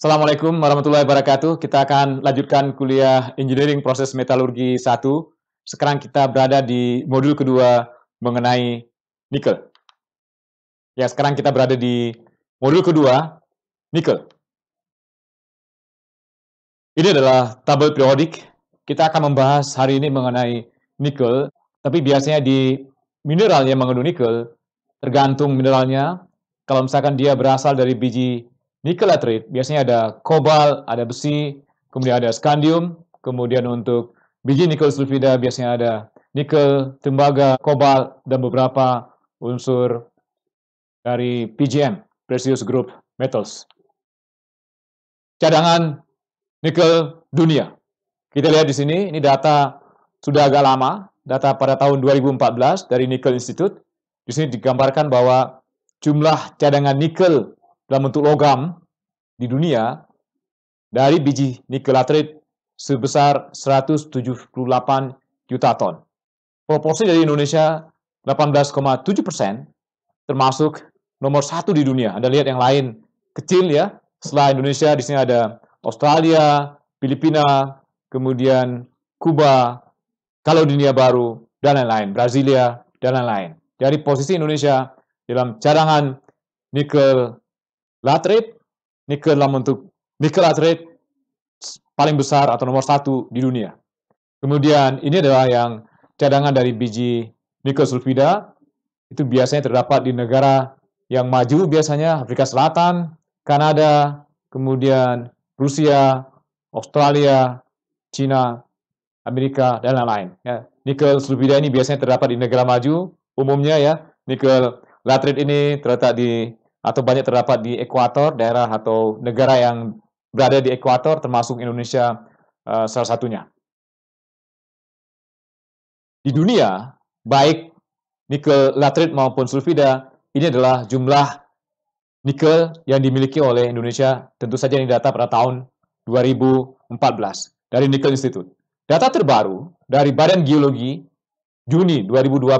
Assalamualaikum warahmatullahi wabarakatuh. Kita akan lanjutkan kuliah Engineering Proses Metalurgi 1. Sekarang kita berada di modul kedua mengenai nikel. Ya, sekarang kita berada di modul kedua, nikel. Ini adalah tabel periodik. Kita akan membahas hari ini mengenai nikel tapi biasanya di mineral yang mengandung nikel, tergantung mineralnya. Kalau misalkan dia berasal dari biji nikel biasanya ada kobal, ada besi, kemudian ada skandium, kemudian untuk biji nikel sulfida biasanya ada nikel, tembaga, kobal, dan beberapa unsur dari PGM, Precious Group Metals. Cadangan nikel dunia. Kita lihat di sini, ini data sudah agak lama, data pada tahun 2014 dari Nickel Institute, di sini digambarkan bahwa jumlah cadangan nikel dalam bentuk logam di dunia dari biji nikel atrit sebesar 178 juta ton. Proporsi dari Indonesia 18,7 persen, termasuk nomor satu di dunia. Anda lihat yang lain kecil ya. Setelah Indonesia di sini ada Australia, Filipina, kemudian Kuba, kalau dunia baru, dan lain-lain, Brasilia, dan lain-lain. Dari posisi Indonesia dalam cadangan nikel latrit, nikel dalam bentuk nikel latrit paling besar atau nomor satu di dunia. Kemudian ini adalah yang cadangan dari biji nikel sulfida, itu biasanya terdapat di negara yang maju biasanya, Afrika Selatan, Kanada, kemudian Rusia, Australia, Cina, Amerika dan lain-lain. Ya. Nikel sulfida ini biasanya terdapat di negara maju, umumnya ya. Nikel latrit ini terletak di atau banyak terdapat di ekuator daerah atau negara yang berada di ekuator termasuk Indonesia uh, salah satunya. Di dunia baik nikel latrit maupun sulfida ini adalah jumlah nikel yang dimiliki oleh Indonesia tentu saja ini data pada tahun 2014 dari Nikel Institute. Data terbaru dari Badan Geologi Juni 2020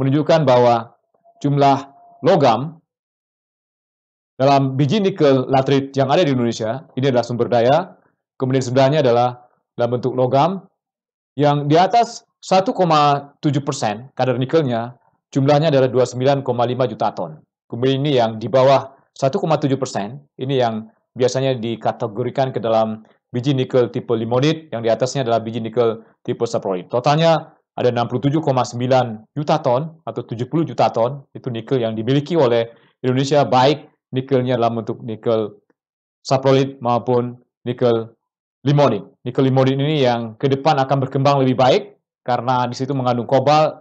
menunjukkan bahwa jumlah logam dalam biji nikel latrit yang ada di Indonesia, ini adalah sumber daya, kemudian sebelahnya adalah dalam bentuk logam, yang di atas 1,7 persen kadar nikelnya, jumlahnya adalah 29,5 juta ton. Kemudian ini yang di bawah 1,7 persen, ini yang biasanya dikategorikan ke dalam biji nikel tipe limonit, yang di atasnya adalah biji nikel tipe saprolit. Totalnya ada 67,9 juta ton atau 70 juta ton itu nikel yang dimiliki oleh Indonesia baik nikelnya dalam bentuk nikel saprolit maupun nikel limonit. Nikel limonit ini yang ke depan akan berkembang lebih baik karena di situ mengandung kobal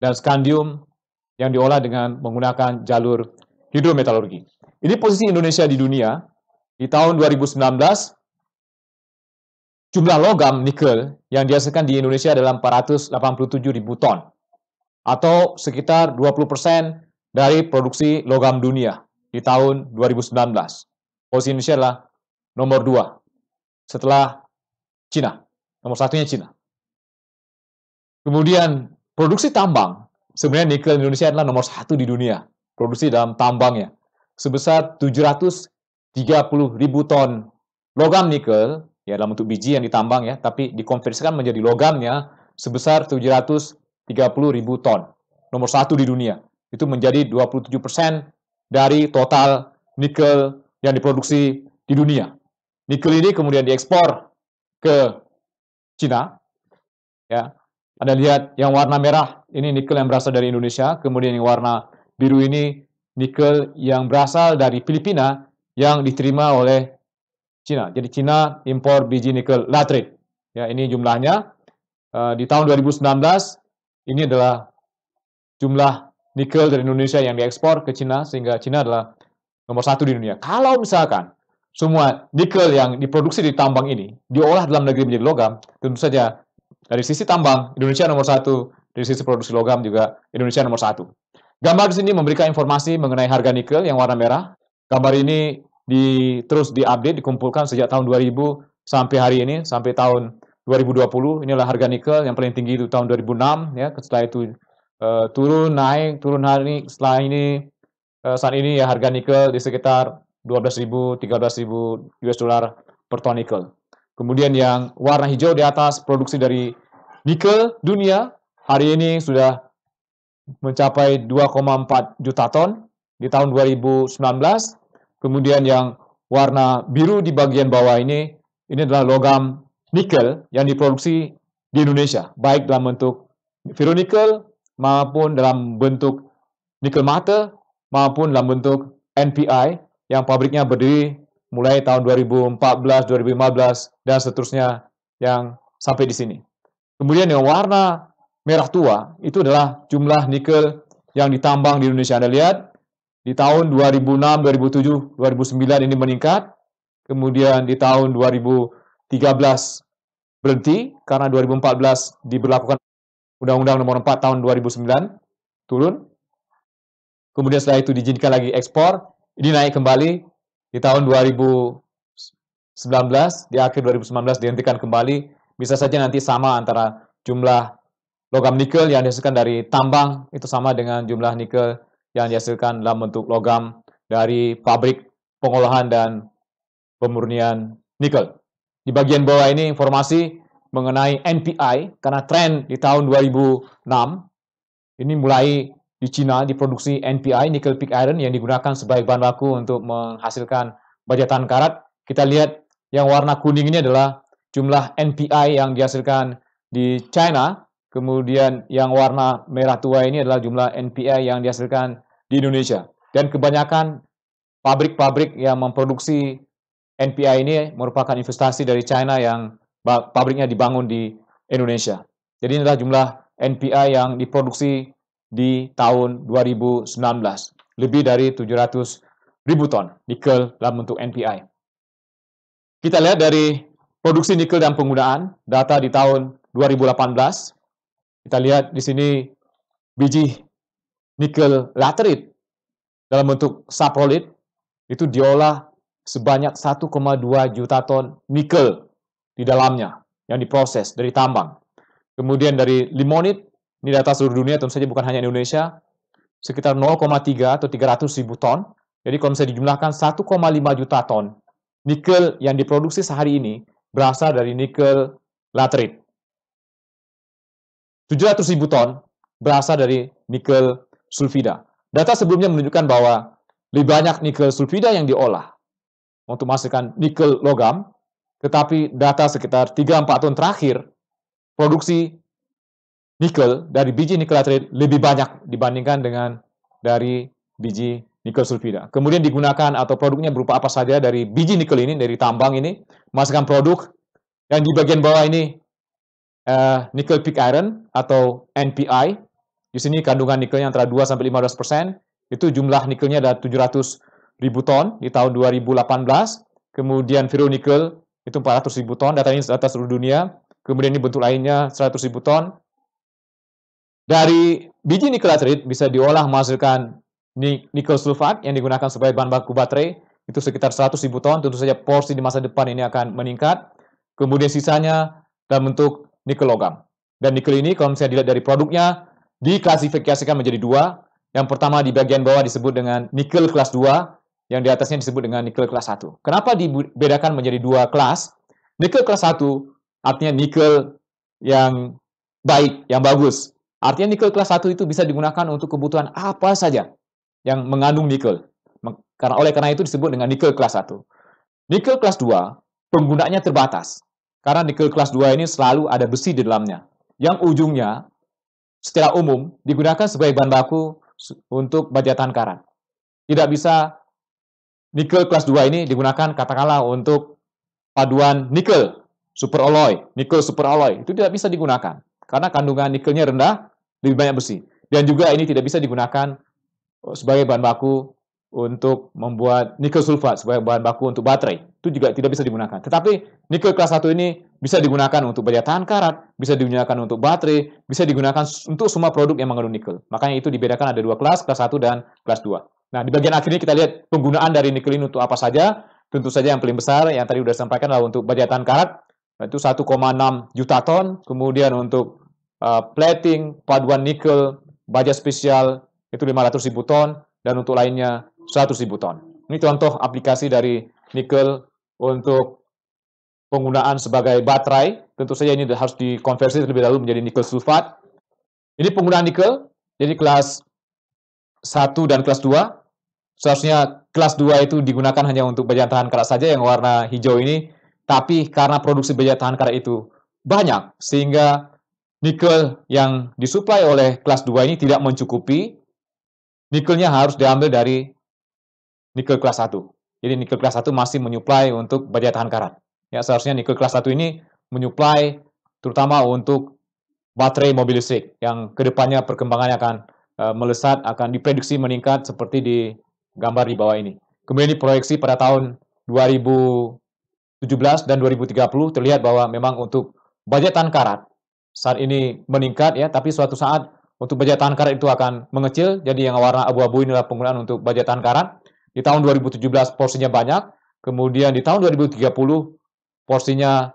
dan skandium yang diolah dengan menggunakan jalur hidrometalurgi. Ini posisi Indonesia di dunia di tahun 2019 Jumlah logam nikel yang dihasilkan di Indonesia adalah 487 ribu ton atau sekitar 20 persen dari produksi logam dunia di tahun 2019. Posisi Indonesia adalah nomor dua setelah Cina. Nomor satunya Cina. Kemudian produksi tambang, sebenarnya nikel Indonesia adalah nomor satu di dunia. Produksi dalam tambangnya. Sebesar 730 ribu ton logam nikel ya dalam bentuk biji yang ditambang ya, tapi dikonversikan menjadi logamnya sebesar 730 ribu ton, nomor satu di dunia. Itu menjadi 27 persen dari total nikel yang diproduksi di dunia. Nikel ini kemudian diekspor ke Cina. Ya, Anda lihat yang warna merah ini nikel yang berasal dari Indonesia, kemudian yang warna biru ini nikel yang berasal dari Filipina yang diterima oleh Cina. Jadi Cina impor biji nikel latrit. Ya, ini jumlahnya. Uh, di tahun 2019 ini adalah jumlah nikel dari Indonesia yang diekspor ke Cina sehingga Cina adalah nomor satu di dunia. Kalau misalkan semua nikel yang diproduksi di tambang ini diolah dalam negeri menjadi logam, tentu saja dari sisi tambang Indonesia nomor satu, dari sisi produksi logam juga Indonesia nomor satu. Gambar di sini memberikan informasi mengenai harga nikel yang warna merah. Gambar ini di terus diupdate dikumpulkan sejak tahun 2000 sampai hari ini sampai tahun 2020 inilah harga nikel yang paling tinggi itu tahun 2006 ya setelah itu uh, turun naik turun hari ini setelah ini uh, saat ini ya harga nikel di sekitar 12.000 13.000 US dollar per ton nikel. Kemudian yang warna hijau di atas produksi dari nikel dunia hari ini sudah mencapai 2,4 juta ton di tahun 2019 Kemudian yang warna biru di bagian bawah ini, ini adalah logam nikel yang diproduksi di Indonesia, baik dalam bentuk ferronikel maupun dalam bentuk nikel mata maupun dalam bentuk NPI yang pabriknya berdiri mulai tahun 2014, 2015 dan seterusnya yang sampai di sini. Kemudian yang warna merah tua itu adalah jumlah nikel yang ditambang di Indonesia. Anda lihat di tahun 2006, 2007, 2009 ini meningkat. Kemudian di tahun 2013 berhenti karena 2014 diberlakukan Undang-Undang Nomor 4 tahun 2009 turun. Kemudian setelah itu diizinkan lagi ekspor, ini naik kembali di tahun 2019, di akhir 2019 dihentikan kembali. Bisa saja nanti sama antara jumlah logam nikel yang dihasilkan dari tambang itu sama dengan jumlah nikel yang dihasilkan dalam bentuk logam dari pabrik pengolahan dan pemurnian nikel. Di bagian bawah ini informasi mengenai NPI karena tren di tahun 2006 ini mulai di Cina diproduksi NPI nickel pig iron yang digunakan sebagai bahan baku untuk menghasilkan baja tahan karat. Kita lihat yang warna kuning ini adalah jumlah NPI yang dihasilkan di China Kemudian yang warna merah tua ini adalah jumlah NPI yang dihasilkan di Indonesia. Dan kebanyakan pabrik-pabrik yang memproduksi NPI ini merupakan investasi dari China yang pabriknya dibangun di Indonesia. Jadi ini adalah jumlah NPI yang diproduksi di tahun 2019. Lebih dari 700 ribu ton nikel dalam bentuk NPI. Kita lihat dari produksi nikel dan penggunaan, data di tahun 2018, kita lihat di sini biji nikel laterit dalam bentuk saprolit itu diolah sebanyak 1,2 juta ton nikel di dalamnya yang diproses dari tambang. Kemudian dari limonit, ini data seluruh dunia tentu saja bukan hanya Indonesia, sekitar 0,3 atau 300 ribu ton. Jadi kalau misalnya dijumlahkan 1,5 juta ton nikel yang diproduksi sehari ini berasal dari nikel laterit. 700 ribu ton berasal dari nikel sulfida. Data sebelumnya menunjukkan bahwa lebih banyak nikel sulfida yang diolah untuk menghasilkan nikel logam, tetapi data sekitar 3-4 tahun terakhir, produksi nikel dari biji nikel laterit lebih banyak dibandingkan dengan dari biji nikel sulfida. Kemudian digunakan atau produknya berupa apa saja dari biji nikel ini, dari tambang ini, masukkan produk yang di bagian bawah ini uh, nickel pig iron atau NPI. Di sini kandungan nikelnya antara 2 sampai 15 persen. Itu jumlah nikelnya ada 700 ribu ton di tahun 2018. Kemudian ferronikel itu 400 ribu ton, data ini data seluruh dunia. Kemudian ini bentuk lainnya 100 ribu ton. Dari biji nikel atrit bisa diolah menghasilkan nikel sulfat yang digunakan sebagai bahan baku baterai itu sekitar 100 ribu ton. Tentu saja porsi di masa depan ini akan meningkat. Kemudian sisanya dalam bentuk nikel logam. Dan nikel ini kalau misalnya dilihat dari produknya diklasifikasikan menjadi dua. Yang pertama di bagian bawah disebut dengan nikel kelas 2, yang di atasnya disebut dengan nikel kelas 1. Kenapa dibedakan menjadi dua kelas? Nikel kelas 1 artinya nikel yang baik, yang bagus. Artinya nikel kelas 1 itu bisa digunakan untuk kebutuhan apa saja yang mengandung nikel. Karena oleh karena itu disebut dengan nikel kelas 1. Nikel kelas 2 penggunanya terbatas. Karena nikel kelas 2 ini selalu ada besi di dalamnya. Yang ujungnya secara umum digunakan sebagai bahan baku untuk baja tahan karat. Tidak bisa nikel kelas 2 ini digunakan katakanlah untuk paduan nikel super alloy, nikel super alloy itu tidak bisa digunakan karena kandungan nikelnya rendah, lebih banyak besi. Dan juga ini tidak bisa digunakan oh, sebagai bahan baku untuk membuat nikel sulfat sebagai bahan baku untuk baterai. Itu juga tidak bisa digunakan. Tetapi nikel kelas 1 ini bisa digunakan untuk baja tahan karat, bisa digunakan untuk baterai, bisa digunakan untuk semua produk yang mengandung nikel. Makanya itu dibedakan ada dua kelas, kelas 1 dan kelas 2. Nah, di bagian akhir ini kita lihat penggunaan dari nikel ini untuk apa saja. Tentu saja yang paling besar yang tadi sudah sampaikan adalah untuk baja tahan karat, nah, itu 1,6 juta ton. Kemudian untuk uh, plating, paduan nikel, baja spesial, itu 500 ribu ton. Dan untuk lainnya 100 ribu ton. Ini contoh aplikasi dari nikel untuk penggunaan sebagai baterai. Tentu saja ini harus dikonversi terlebih dahulu menjadi nikel sulfat. Ini penggunaan nikel, jadi kelas 1 dan kelas 2. Seharusnya kelas 2 itu digunakan hanya untuk baja tahan karat saja yang warna hijau ini. Tapi karena produksi baja tahan karat itu banyak, sehingga nikel yang disuplai oleh kelas 2 ini tidak mencukupi. Nikelnya harus diambil dari nikel kelas 1. Jadi nikel kelas 1 masih menyuplai untuk baja tahan karat. Ya, seharusnya nikel kelas 1 ini menyuplai terutama untuk baterai mobil listrik yang kedepannya perkembangannya akan uh, melesat, akan diprediksi meningkat seperti di gambar di bawah ini. Kemudian diproyeksi pada tahun 2017 dan 2030 terlihat bahwa memang untuk baja tahan karat saat ini meningkat ya, tapi suatu saat untuk baja tahan karat itu akan mengecil, jadi yang warna abu-abu ini adalah penggunaan untuk baja tahan karat. Di tahun 2017 porsinya banyak, kemudian di tahun 2030 porsinya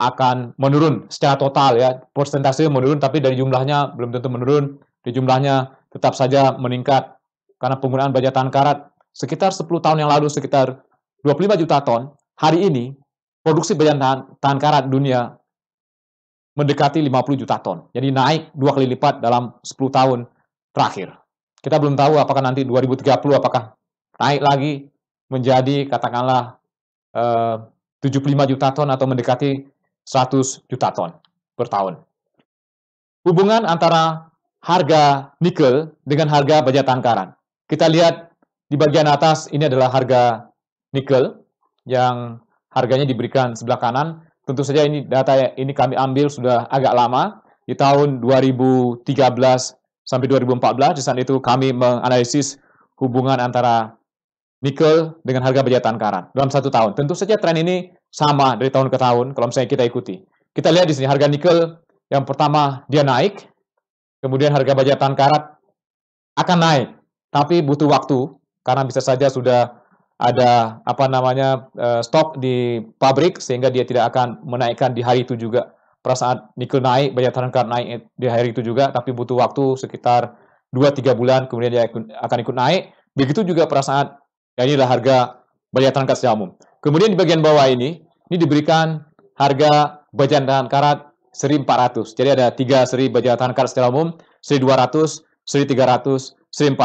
akan menurun secara total ya. Persentase menurun tapi dari jumlahnya belum tentu menurun, di jumlahnya tetap saja meningkat karena penggunaan baja tahan karat sekitar 10 tahun yang lalu sekitar 25 juta ton, hari ini produksi baja tahan, tahan karat dunia mendekati 50 juta ton. Jadi naik dua kali lipat dalam 10 tahun terakhir. Kita belum tahu apakah nanti 2030 apakah naik lagi menjadi katakanlah eh, 75 juta ton atau mendekati 100 juta ton per tahun. Hubungan antara harga nikel dengan harga baja tangkaran. Kita lihat di bagian atas ini adalah harga nikel yang harganya diberikan sebelah kanan. Tentu saja ini data ini kami ambil sudah agak lama di tahun 2013 sampai 2014 di saat itu kami menganalisis hubungan antara nikel dengan harga baja tangkaran dalam satu tahun. Tentu saja tren ini sama dari tahun ke tahun kalau misalnya kita ikuti. Kita lihat di sini harga nikel yang pertama dia naik, kemudian harga baja tangkaran karat akan naik, tapi butuh waktu karena bisa saja sudah ada apa namanya eh, stok di pabrik sehingga dia tidak akan menaikkan di hari itu juga. Pada saat nikel naik, baja tangkaran karat naik di hari itu juga, tapi butuh waktu sekitar 2-3 bulan kemudian dia akan ikut naik. Begitu juga pada saat Ya, ini adalah harga belajar terangkat secara umum. Kemudian di bagian bawah ini, ini diberikan harga karat seri 1.400. Jadi ada tiga seri tahan karat secara umum, 1.200, 1.300, 1.400. 1.200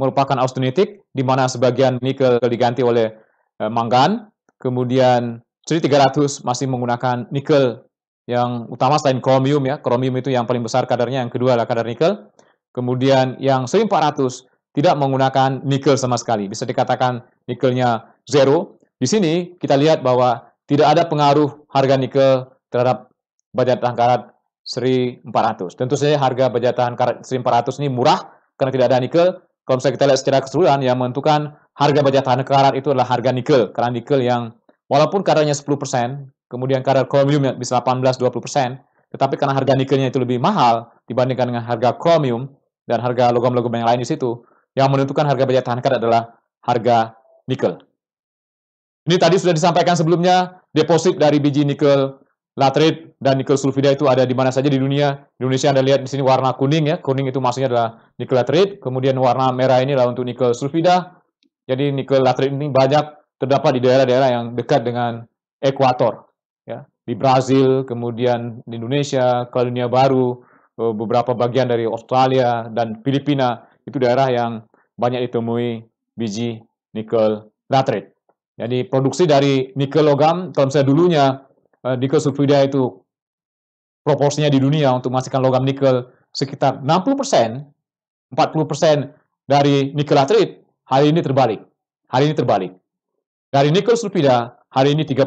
merupakan austenitik, di mana sebagian nikel diganti oleh e, eh, mangan. Kemudian 1.300 masih menggunakan nikel yang utama selain kromium ya. Kromium itu yang paling besar kadarnya, yang kedua adalah kadar nikel. Kemudian yang 1.400 tidak menggunakan nikel sama sekali. Bisa dikatakan nikelnya zero. Di sini kita lihat bahwa tidak ada pengaruh harga nikel terhadap baja tahan karat 1400. Tentu saja harga baja tahan karat 1400 ini murah karena tidak ada nikel. Kalau misalnya kita lihat secara keseluruhan yang menentukan harga baja tahan karat itu adalah harga nikel. Karena nikel yang walaupun kadarnya 10%, kemudian karat kromium bisa 18-20%, tetapi karena harga nikelnya itu lebih mahal dibandingkan dengan harga kromium dan harga logam-logam yang lain di situ, yang menentukan harga baja tahan karat adalah harga nikel. Ini tadi sudah disampaikan sebelumnya, deposit dari biji nikel latrit dan nikel sulfida itu ada di mana saja di dunia. Di Indonesia Anda lihat di sini warna kuning ya, kuning itu maksudnya adalah nikel latrit, kemudian warna merah ini adalah untuk nikel sulfida. Jadi nikel latrit ini banyak terdapat di daerah-daerah yang dekat dengan ekuator ya, di Brazil, kemudian di Indonesia, dunia Baru, eh, beberapa bagian dari Australia dan Filipina itu daerah yang banyak ditemui biji nikel natrit. Jadi produksi dari nikel logam, kalau misalnya dulunya eh, nikel sulfida itu proporsinya di dunia untuk menghasilkan logam nikel sekitar 60%, 40% dari nikel natrit, hari ini terbalik. Hari ini terbalik. Dari nikel sulfida, hari ini 32%,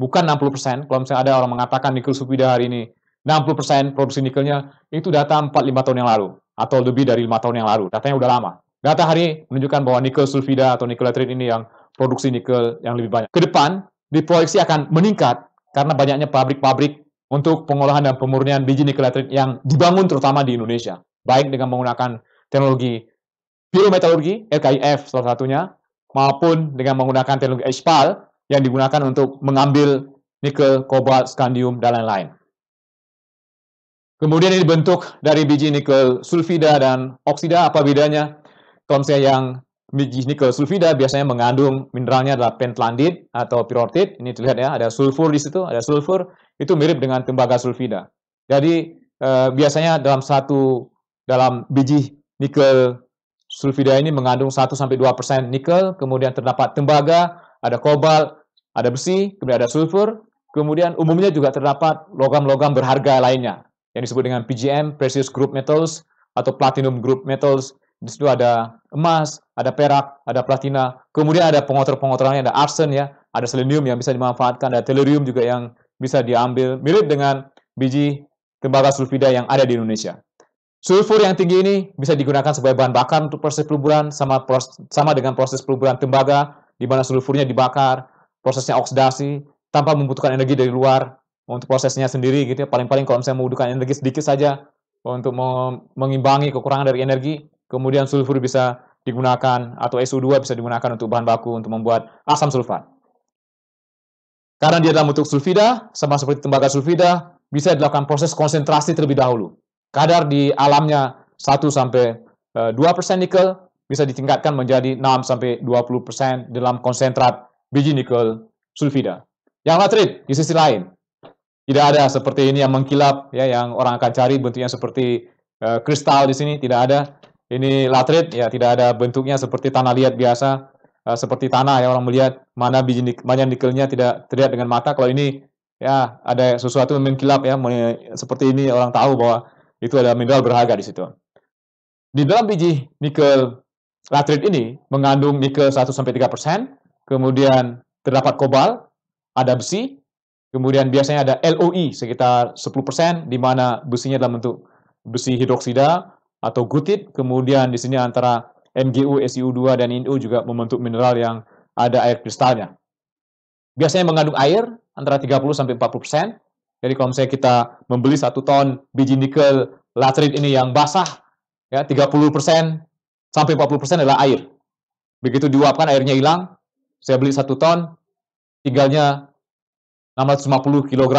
bukan 60%. Kalau misalnya ada orang mengatakan nikel sulfida hari ini 60% produksi nikelnya, itu data 4-5 tahun yang lalu atau lebih dari lima tahun yang lalu. Datanya udah lama. Data hari menunjukkan bahwa nikel sulfida atau nikel latrit ini yang produksi nikel yang lebih banyak. Kedepan, diproyeksi akan meningkat karena banyaknya pabrik-pabrik untuk pengolahan dan pemurnian biji nikel latrit yang dibangun terutama di Indonesia, baik dengan menggunakan teknologi pirometalurgi LKIF salah satunya maupun dengan menggunakan teknologi ESPAL yang digunakan untuk mengambil nikel, kobalt, skandium dan lain-lain. Kemudian ini bentuk dari biji nikel sulfida dan oksida, apa bedanya? Kalau misalnya yang biji nikel sulfida biasanya mengandung mineralnya adalah pentlandit atau pirortit. Ini terlihat ya, ada sulfur di situ, ada sulfur. Itu mirip dengan tembaga sulfida. Jadi eh, biasanya dalam satu dalam biji nikel sulfida ini mengandung 1 sampai 2% nikel, kemudian terdapat tembaga, ada kobal, ada besi, kemudian ada sulfur, kemudian umumnya juga terdapat logam-logam berharga lainnya yang disebut dengan PGM, Precious Group Metals, atau Platinum Group Metals. Di situ ada emas, ada perak, ada platina. Kemudian ada pengotor pengotor lainnya ada arsen ya, ada selenium yang bisa dimanfaatkan, ada tellurium juga yang bisa diambil. Mirip dengan biji tembaga sulfida yang ada di Indonesia. Sulfur yang tinggi ini bisa digunakan sebagai bahan bakar untuk proses peluburan sama proses, sama dengan proses peluburan tembaga di mana sulfurnya dibakar, prosesnya oksidasi tanpa membutuhkan energi dari luar untuk prosesnya sendiri gitu ya. Paling-paling kalau misalnya membutuhkan energi sedikit saja untuk mengimbangi kekurangan dari energi, kemudian sulfur bisa digunakan atau SO2 bisa digunakan untuk bahan baku untuk membuat asam sulfat. Karena dia dalam bentuk sulfida, sama seperti tembaga sulfida, bisa dilakukan proses konsentrasi terlebih dahulu. Kadar di alamnya 1 sampai 2% eh, nikel bisa ditingkatkan menjadi 6 sampai 20% dalam konsentrat biji nikel sulfida. Yang natrit di sisi lain, tidak ada seperti ini yang mengkilap ya yang orang akan cari bentuknya seperti uh, kristal di sini tidak ada. Ini latrit ya tidak ada bentuknya seperti tanah liat biasa uh, seperti tanah ya orang melihat mana biji mana nikelnya tidak terlihat dengan mata. Kalau ini ya ada sesuatu yang mengkilap ya seperti ini orang tahu bahwa itu ada mineral berharga di situ. Di dalam biji nikel latrit ini mengandung nikel 1 sampai 3%, kemudian terdapat kobal, ada besi, Kemudian biasanya ada LOI e, sekitar 10% di mana besinya dalam bentuk besi hidroksida atau gutit. Kemudian di sini antara MgU, sio 2 dan NO juga membentuk mineral yang ada air kristalnya. Biasanya mengandung air antara 30 sampai 40%. Jadi kalau misalnya kita membeli satu ton biji nikel laterit ini yang basah, ya 30% sampai 40% adalah air. Begitu diuapkan airnya hilang, saya beli satu ton, tinggalnya 650 kg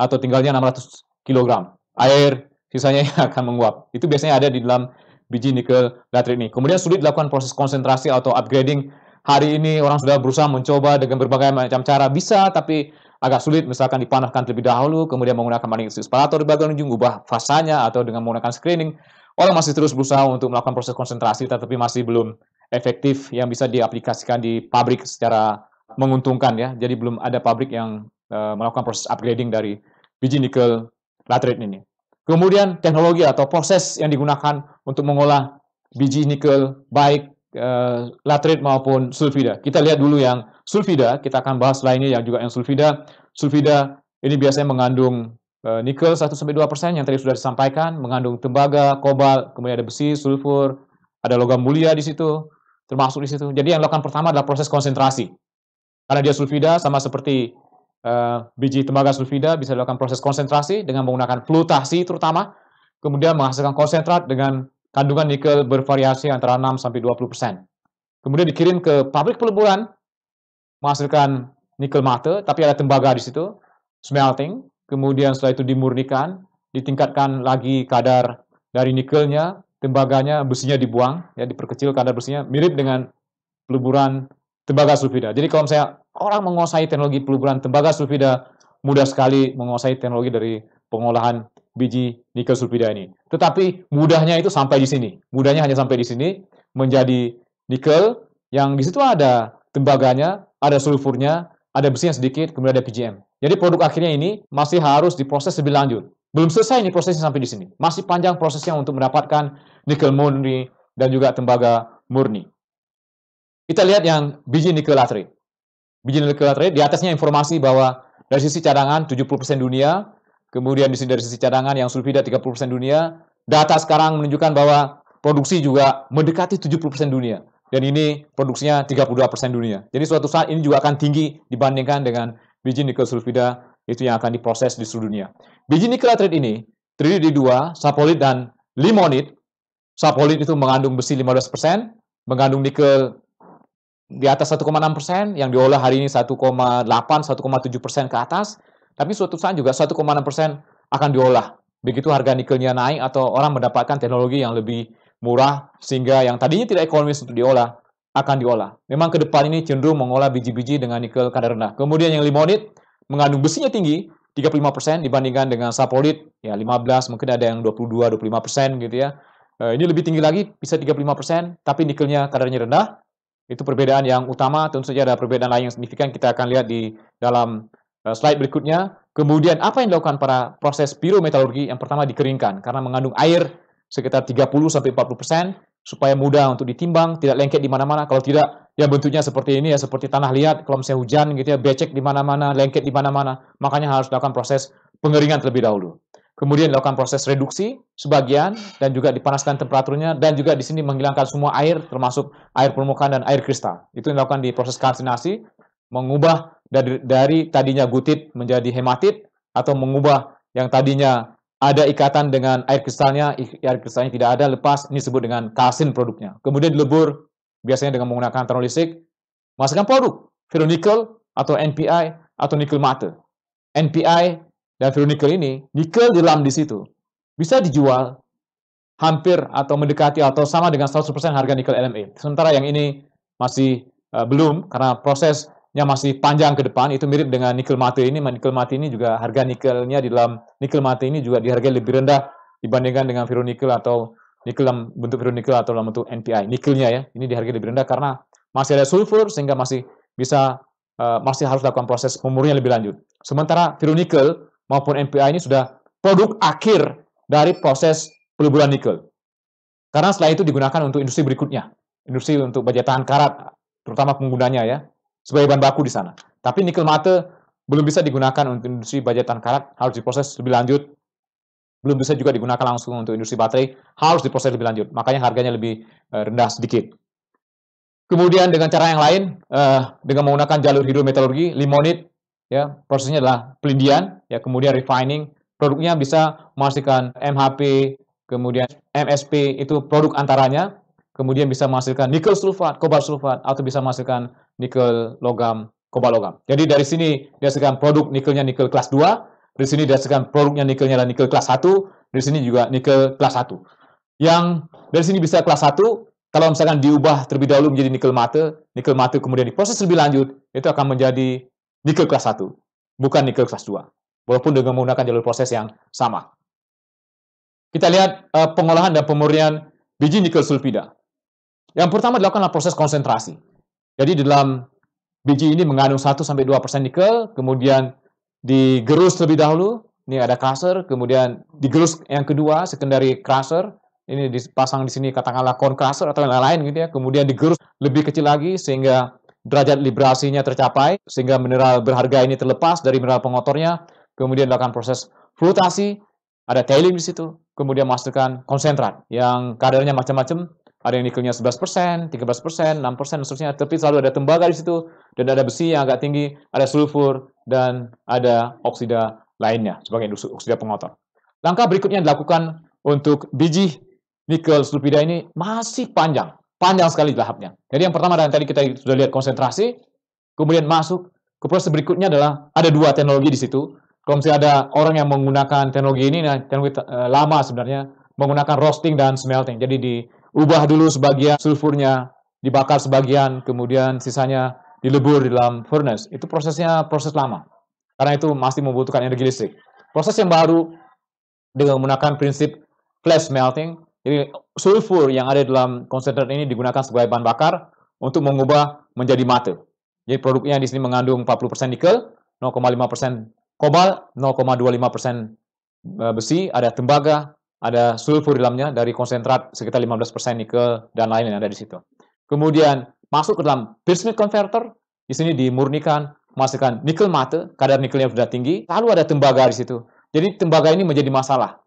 atau tinggalnya 600 kg. Air sisanya yang akan menguap. Itu biasanya ada di dalam biji nikel latrit ini. Kemudian sulit dilakukan proses konsentrasi atau upgrading. Hari ini orang sudah berusaha mencoba dengan berbagai macam cara. Bisa, tapi agak sulit misalkan dipanaskan terlebih dahulu, kemudian menggunakan magnetic separator di bagian ujung, ubah fasanya, atau dengan menggunakan screening. Orang masih terus berusaha untuk melakukan proses konsentrasi, tetapi masih belum efektif yang bisa diaplikasikan di pabrik secara menguntungkan ya. Jadi belum ada pabrik yang Eh, melakukan proses upgrading dari biji nikel laterit ini. Kemudian teknologi atau proses yang digunakan untuk mengolah biji nikel baik uh, eh, laterit maupun sulfida. Kita lihat dulu yang sulfida, kita akan bahas lainnya yang juga yang sulfida. Sulfida ini biasanya mengandung uh, nikel 1 2% yang tadi sudah disampaikan, mengandung tembaga, kobal, kemudian ada besi, sulfur, ada logam mulia di situ, termasuk di situ. Jadi yang dilakukan pertama adalah proses konsentrasi. Karena dia sulfida sama seperti Eh, biji tembaga sulfida bisa dilakukan proses konsentrasi dengan menggunakan flutasi terutama, kemudian menghasilkan konsentrat dengan kandungan nikel bervariasi antara 6 sampai 20%. Kemudian dikirim ke pabrik peleburan menghasilkan nikel mate, tapi ada tembaga di situ, smelting, kemudian setelah itu dimurnikan, ditingkatkan lagi kadar dari nikelnya, tembaganya, besinya dibuang, ya diperkecil kadar besinya, mirip dengan peleburan tembaga sulfida. Jadi kalau saya orang menguasai teknologi peluburan tembaga sulfida mudah sekali menguasai teknologi dari pengolahan biji nikel sulfida ini. Tetapi mudahnya itu sampai di sini. Mudahnya hanya sampai di sini menjadi nikel yang di situ ada tembaganya, ada sulfurnya, ada besinya sedikit, kemudian ada PGM. Jadi produk akhirnya ini masih harus diproses lebih lanjut. Belum selesai ini prosesnya sampai di sini. Masih panjang prosesnya untuk mendapatkan nikel murni dan juga tembaga murni. Kita lihat yang biji nikel atri. Begini kalkulator di atasnya informasi bahwa dari sisi cadangan 70% dunia, kemudian di sini dari sisi cadangan yang sulfida 30% dunia, data sekarang menunjukkan bahwa produksi juga mendekati 70% dunia dan ini produksinya 32% dunia. Jadi suatu saat ini juga akan tinggi dibandingkan dengan biji nikel sulfida itu yang akan diproses di seluruh dunia. Biji nikel nitrate ini terdiri di dua, sapolit dan limonit. Sapolit itu mengandung besi 15%, mengandung nikel di atas 1,6 persen, yang diolah hari ini 1,8, 1,7 persen ke atas, tapi suatu saat juga 1,6 persen akan diolah. Begitu harga nikelnya naik atau orang mendapatkan teknologi yang lebih murah, sehingga yang tadinya tidak ekonomis untuk diolah, akan diolah. Memang ke depan ini cenderung mengolah biji-biji dengan nikel kadar rendah. Kemudian yang limonit, mengandung besinya tinggi, 35% dibandingkan dengan sapolit, ya 15, mungkin ada yang 22, 25% gitu ya. Eh, ini lebih tinggi lagi, bisa 35%, tapi nikelnya kadarnya rendah. Itu perbedaan yang utama, tentu saja ada perbedaan lain yang signifikan kita akan lihat di dalam eh, slide berikutnya. Kemudian apa yang dilakukan para proses pirometalurgi? Yang pertama dikeringkan karena mengandung air sekitar 30 sampai 40% supaya mudah untuk ditimbang, tidak lengket di mana-mana. Kalau tidak, ya bentuknya seperti ini ya, seperti tanah liat, kalau misalnya hujan gitu ya, becek di mana-mana, lengket di mana-mana. Makanya harus dilakukan proses pengeringan terlebih dahulu kemudian dilakukan proses reduksi sebagian dan juga dipanaskan temperaturnya dan juga di sini menghilangkan semua air termasuk air permukaan dan air kristal. Itu yang dilakukan di proses kalsinasi mengubah dari, dari tadinya gutit menjadi hematit atau mengubah yang tadinya ada ikatan dengan air kristalnya, air kristalnya tidak ada lepas, ini disebut dengan kalsin produknya. Kemudian dilebur biasanya dengan menggunakan termolisik, masukkan produk ferronikel atau NPI atau nikel mate. NPI dan ferronikel ini, nikel dalam di situ, bisa dijual hampir atau mendekati atau sama dengan 100% harga nikel LME. Sementara yang ini masih uh, belum karena prosesnya masih panjang ke depan. Itu mirip dengan nikel mati ini. Nikel mati ini juga harga nikelnya di dalam nikel mati ini juga dihargai lebih rendah dibandingkan dengan ferronikel atau nikel dalam bentuk ferronikel atau dalam bentuk NPI. Nikelnya ya, ini dihargai lebih rendah karena masih ada sulfur sehingga masih bisa uh, masih harus dilakukan proses pemurnian lebih lanjut. Sementara ferronikel maupun NPI ini sudah produk akhir dari proses peleburan nikel. Karena setelah itu digunakan untuk industri berikutnya, industri untuk baja tahan karat, terutama penggunanya ya, sebagai bahan baku di sana. Tapi nikel mate belum bisa digunakan untuk industri baja tahan karat, harus diproses lebih lanjut. Belum bisa juga digunakan langsung untuk industri baterai, harus diproses lebih lanjut. Makanya harganya lebih eh, rendah sedikit. Kemudian dengan cara yang lain, eh, dengan menggunakan jalur hidrometalurgi, limonit, ya prosesnya adalah pelindian, ya kemudian refining produknya bisa menghasilkan MHP kemudian MSP itu produk antaranya kemudian bisa menghasilkan nikel sulfat kobalt sulfat atau bisa menghasilkan nikel logam kobalt logam jadi dari sini dihasilkan produk nikelnya nikel kelas 2 di sini dihasilkan produknya nikelnya adalah nikel kelas 1 di sini juga nikel kelas 1 yang dari sini bisa kelas 1 kalau misalkan diubah terlebih dahulu menjadi nikel mate, nikel mate kemudian diproses lebih lanjut, itu akan menjadi nikel kelas 1, bukan nikel kelas 2 walaupun dengan menggunakan jalur proses yang sama. Kita lihat uh, pengolahan dan pemurnian biji nikel sulfida. Yang pertama dilakukanlah proses konsentrasi. Jadi di dalam biji ini mengandung 1 sampai 2% nikel, kemudian digerus terlebih dahulu. Ini ada crusher, kemudian digerus yang kedua secondary crusher. Ini dipasang di sini katakanlah corn crusher atau yang lain gitu ya. Kemudian digerus lebih kecil lagi sehingga derajat liberasinya tercapai sehingga mineral berharga ini terlepas dari mineral pengotornya kemudian lakukan proses flutasi, ada tailing di situ, kemudian masukkan konsentrat yang kadarnya macam-macam, ada yang nikelnya 11%, 13%, 6%, dan seterusnya. Tapi selalu ada tembaga di situ, dan ada besi yang agak tinggi, ada sulfur, dan ada oksida lainnya sebagai oksida pengotor. Langkah berikutnya yang dilakukan untuk biji nikel sulfida ini masih panjang. Panjang sekali tahapnya. Jadi yang pertama dan tadi kita sudah lihat konsentrasi, kemudian masuk ke proses berikutnya adalah ada dua teknologi di situ kalau misalnya ada orang yang menggunakan teknologi ini, nah, teknologi uh, lama sebenarnya, menggunakan roasting dan smelting. Jadi diubah dulu sebagian sulfurnya, dibakar sebagian, kemudian sisanya dilebur di dalam furnace. Itu prosesnya proses lama. Karena itu masih membutuhkan energi listrik. Proses yang baru dengan menggunakan prinsip flash melting, jadi sulfur yang ada dalam konsentrat ini digunakan sebagai bahan bakar untuk mengubah menjadi mate. Jadi produknya di sini mengandung 40% nikel, 0,5% kobal 0,25 persen eh, besi, ada tembaga, ada sulfur di dalamnya dari konsentrat sekitar 15 persen nikel dan lain yang ada di situ. Kemudian masuk ke dalam peer converter, di sini dimurnikan masukkan nikel mate, kadar nikelnya sudah tinggi, lalu ada tembaga di situ. Jadi tembaga ini menjadi masalah.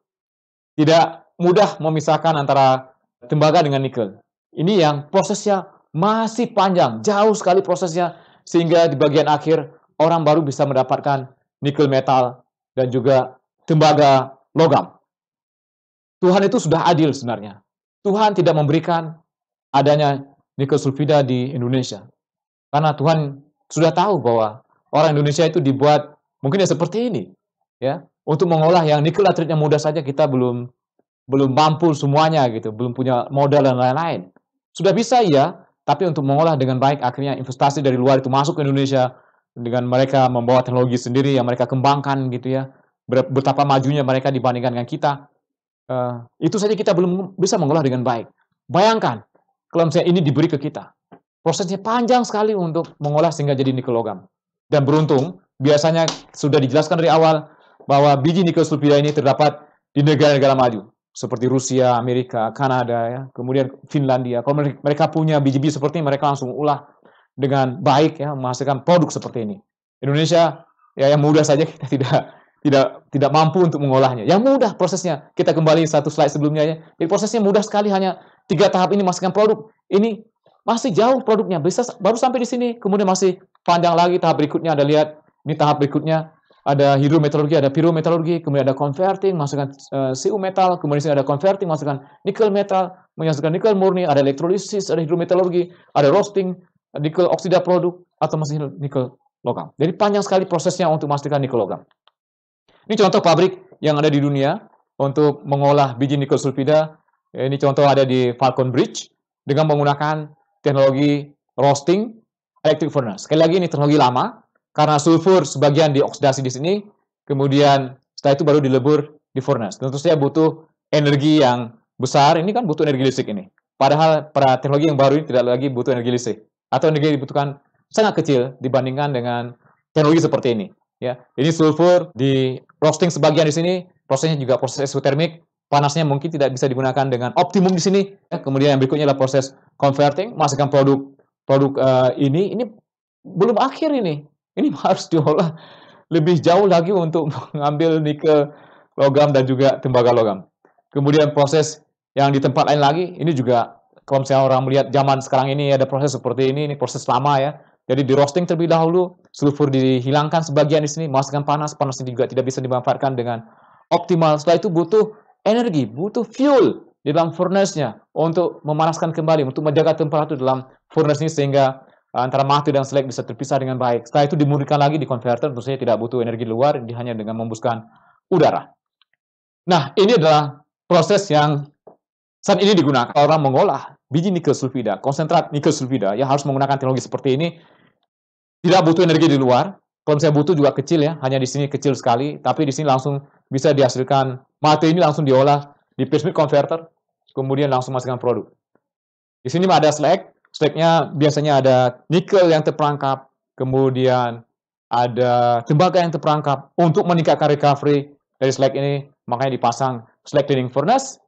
Tidak mudah memisahkan antara tembaga dengan nikel. Ini yang prosesnya masih panjang, jauh sekali prosesnya, sehingga di bagian akhir orang baru bisa mendapatkan nikel metal, dan juga tembaga logam. Tuhan itu sudah adil sebenarnya. Tuhan tidak memberikan adanya nikel sulfida di Indonesia. Karena Tuhan sudah tahu bahwa orang Indonesia itu dibuat mungkin ya seperti ini. ya Untuk mengolah yang nikel atrit yang mudah saja kita belum belum mampu semuanya gitu, belum punya modal dan lain-lain. Sudah bisa ya, tapi untuk mengolah dengan baik akhirnya investasi dari luar itu masuk ke Indonesia, dengan mereka membawa teknologi sendiri yang mereka kembangkan gitu ya betapa majunya mereka dibandingkan dengan kita uh, itu saja kita belum bisa mengolah dengan baik bayangkan kalau misalnya ini diberi ke kita prosesnya panjang sekali untuk mengolah sehingga jadi nikel logam dan beruntung biasanya sudah dijelaskan dari awal bahwa biji nikel sulfida ini terdapat di negara-negara maju seperti Rusia, Amerika, Kanada, ya, kemudian Finlandia. Kalau mereka punya biji-biji seperti ini, mereka langsung ulah dengan baik ya menghasilkan produk seperti ini. Indonesia ya yang mudah saja kita tidak tidak tidak mampu untuk mengolahnya. Yang mudah prosesnya. Kita kembali satu slide sebelumnya ya. Jadi prosesnya mudah sekali hanya tiga tahap ini menghasilkan produk. Ini masih jauh produknya. Bisa baru sampai di sini kemudian masih panjang lagi tahap berikutnya ada lihat ini tahap berikutnya ada hidrometalurgi, ada pirometalurgi, kemudian ada converting, masukkan uh, eh, CU metal, kemudian sini ada converting, masukkan nikel metal, menghasilkan nikel murni, ada elektrolisis, ada hidrometalurgi, ada roasting, nikel oksida produk atau masih nikel logam. Jadi panjang sekali prosesnya untuk memastikan nikel logam. Ini contoh pabrik yang ada di dunia untuk mengolah biji nikel sulfida. Ini contoh ada di Falcon Bridge dengan menggunakan teknologi roasting electric furnace. Sekali lagi ini teknologi lama karena sulfur sebagian dioksidasi di sini, kemudian setelah itu baru dilebur di furnace. Tentu saja butuh energi yang besar. Ini kan butuh energi listrik ini. Padahal para teknologi yang baru ini tidak lagi butuh energi listrik atau energi yang dibutuhkan sangat kecil dibandingkan dengan teknologi seperti ini. Ya, ini sulfur di roasting sebagian di sini, prosesnya juga proses isotermik, panasnya mungkin tidak bisa digunakan dengan optimum di sini. Ya, kemudian yang berikutnya adalah proses converting, masukkan produk produk uh, ini, ini belum akhir ini, ini harus diolah lebih jauh lagi untuk mengambil nikel logam dan juga tembaga logam. Kemudian proses yang di tempat lain lagi, ini juga kalau misalnya orang melihat zaman sekarang ini ada proses seperti ini, ini proses lama ya. Jadi di roasting terlebih dahulu, sulfur dihilangkan sebagian di sini, masukkan panas, panasnya juga tidak bisa dimanfaatkan dengan optimal. Setelah itu butuh energi, butuh fuel di dalam furnace-nya untuk memanaskan kembali, untuk menjaga temperatur dalam furnace ini sehingga eh, antara mati dan selek bisa terpisah dengan baik. Setelah itu dimurnikan lagi di converter, tentu saja tidak butuh energi luar, hanya dengan membuskan udara. Nah, ini adalah proses yang saat ini digunakan orang mengolah biji nikel sulfida, konsentrat nikel sulfida ya harus menggunakan teknologi seperti ini. Tidak butuh energi di luar. Kalau saya butuh juga kecil ya, hanya di sini kecil sekali, tapi di sini langsung bisa dihasilkan Materi ini langsung diolah di plasma converter, kemudian langsung masukkan produk. Di sini ada slag, slagnya biasanya ada nikel yang terperangkap, kemudian ada tembaga yang terperangkap untuk meningkatkan recovery dari slag ini, makanya dipasang slag cleaning furnace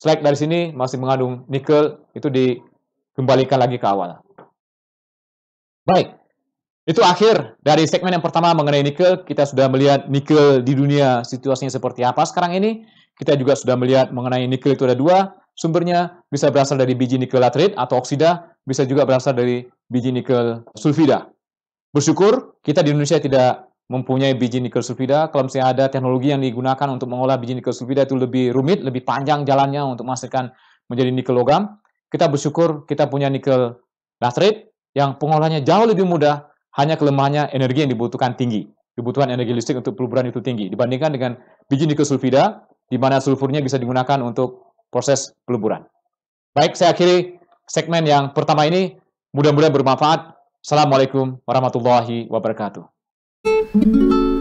Slag dari sini masih mengandung nikel, itu dikembalikan lagi ke awal. Baik, itu akhir dari segmen yang pertama mengenai nikel. Kita sudah melihat nikel di dunia situasinya seperti apa sekarang ini. Kita juga sudah melihat mengenai nikel itu ada dua sumbernya. Bisa berasal dari biji nikel latrit atau oksida, bisa juga berasal dari biji nikel sulfida. Bersyukur kita di Indonesia tidak mempunyai biji nikel sulfida. Kalau misalnya ada teknologi yang digunakan untuk mengolah biji nikel sulfida itu lebih rumit, lebih panjang jalannya untuk menghasilkan menjadi nikel logam. Kita bersyukur kita punya nikel latrit yang pengolahannya jauh lebih mudah, hanya kelemahannya energi yang dibutuhkan tinggi. Kebutuhan energi listrik untuk peluburan itu tinggi dibandingkan dengan biji nikel sulfida di mana sulfurnya bisa digunakan untuk proses peluburan. Baik, saya akhiri segmen yang pertama ini. Mudah-mudahan bermanfaat. Assalamualaikum warahmatullahi wabarakatuh. Thank you.